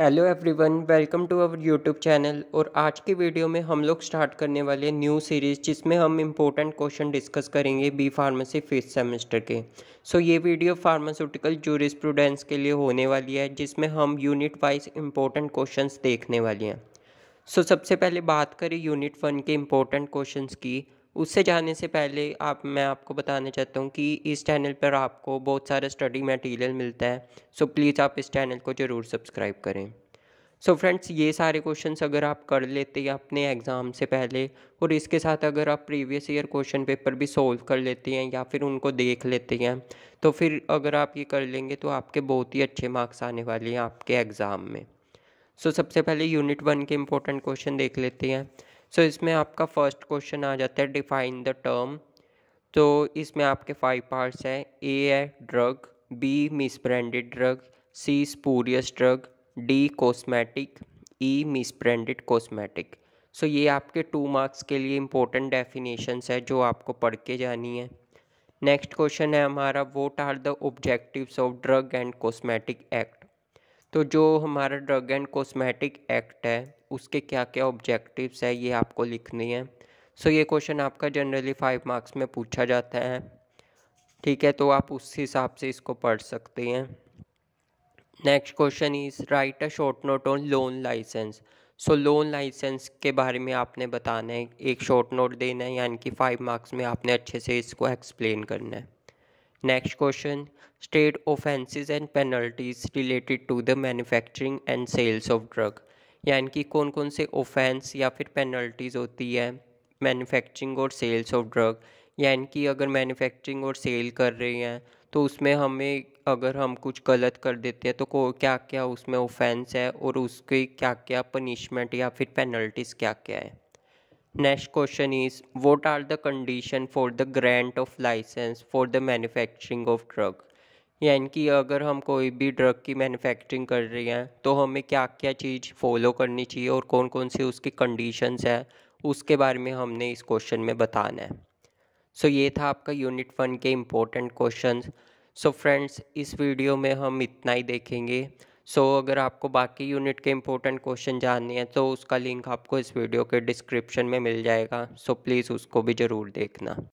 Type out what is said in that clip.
hello everyone welcome to our YouTube channel और आज की वीडियो में हम लोग स्टार्ट करने वाले न्यू सीरीज़ जिसमें हम इम्पोर्टेंट क्वेश्चन डिस्कस करेंगे बी फार्मेसी फिफ्थ सेमेस्टर के सो so, ये वीडियो फार्मास्यूटिकल जूरिस्प्रूडेंस के लिए होने वाली है जिसमें हम यूनिट वाइज इम्पोर्टेंट क्वेश्चन देखने वाले हैं सो so, सबसे पहले बात करें यूनिट वन के इम्पोर्टेंट क्वेश्चन की उससे जाने से पहले आप मैं आपको बताना चाहता हूँ कि इस चैनल पर आपको बहुत सारा स्टडी मटेरियल मिलता है सो प्लीज़ आप इस चैनल को ज़रूर सब्सक्राइब करें सो so फ्रेंड्स ये सारे क्वेश्चन अगर आप कर लेते हैं अपने एग्ज़ाम से पहले और इसके साथ अगर आप प्रीवियस ईयर क्वेश्चन पेपर भी सोल्व कर लेते हैं या फिर उनको देख लेते हैं तो फिर अगर आप ये कर लेंगे तो आपके बहुत ही अच्छे मार्क्स आने वाले हैं आपके एग्ज़ाम में सो so सबसे पहले यूनिट वन के इंपॉर्टेंट क्वेश्चन देख लेते हैं सो so, इसमें आपका फर्स्ट क्वेश्चन आ जाता है डिफाइन द टर्म तो इसमें आपके फाइव पार्ट्स हैं ए है drug B misbranded drug C spurious drug D cosmetic E misbranded cosmetic so ये आपके टू मार्क्स के लिए इंपॉर्टेंट डेफिनेशंस है जो आपको पढ़ के जानी है नेक्स्ट क्वेश्चन है हमारा what are the objectives of drug and cosmetic act तो जो हमारा ड्रग एंड कॉस्मेटिक एक्ट है उसके क्या क्या ऑब्जेक्टिव्स है ये आपको लिखनी है सो so, ये क्वेश्चन आपका जनरली फाइव मार्क्स में पूछा जाता है ठीक है तो आप उस हिसाब से इसको पढ़ सकते हैं next question is write a short note on loan licence so loan licence के बारे में आपने बताना है एक शॉर्ट नोट देना है यानी कि फाइव मार्क्स में आपने अच्छे से इसको एक्सप्लेन करना है next question state offenses and penalties related to the manufacturing and sales of drug यानी कि कौन कौन से ऑफेंस या फिर पेनल्टीज़ होती है मैन्युफैक्चरिंग और सेल्स ऑफ ड्रग यानी कि अगर मैन्युफैक्चरिंग और सेल कर रहे हैं तो उसमें हमें अगर हम कुछ गलत कर देते हैं तो को क्या क्या उसमें ऑफेंस है और उसकी क्या क्या पनिशमेंट या फिर पेनल्टीज़ क्या क्या है next question is what are the condition for the grant of licence for the manufacturing of drug यानी कि अगर हम कोई भी ड्रग की मैन्युफैक्चरिंग कर रहे हैं तो हमें क्या क्या चीज़ फॉलो करनी चाहिए और कौन कौन सी उसकी कंडीशंस हैं उसके बारे में हमने इस क्वेश्चन में बताना है सो so, ये था आपका यूनिट वन के इम्पोर्टेंट क्वेश्चन सो फ्रेंड्स इस वीडियो में हम इतना ही देखेंगे सो so, अगर आपको बाकी यूनिट के इंपॉर्टेंट क्वेश्चन जानने हैं तो उसका लिंक आपको इस वीडियो के डिस्क्रिप्शन में मिल जाएगा सो so, प्लीज़ उसको भी ज़रूर देखना